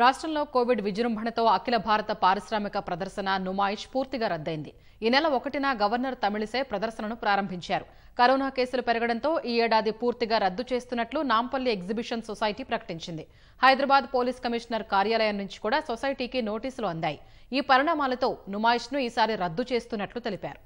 రాష్ట్రంలో కోవిడ్ విజృంభణతో అఖిల భారత పారిశ్రామిక ప్రదర్శన నుమాయిష్ పూర్తిగా రద్దయింది ఈ నెల ఒకటిన గవర్నర్ తమిళిసే ప్రదర్శనను ప్రారంభించారు కరోనా కేసులు పెరగడంతో ఈ ఏడాది పూర్తిగా రద్దు చేస్తున్నట్లు నాంపల్లి ఎగ్జిబిషన్ సొసైటీ ప్రకటించింది హైదరాబాద్ పోలీస్ కమిషనర్ కార్యాలయం నుంచి కూడా సొసైటీకి నోటీసులు అందాయి ఈ పరిణామాలతో నుమాయిష్ను ఈసారి రద్దు చేస్తున్నట్లు తెలిపారు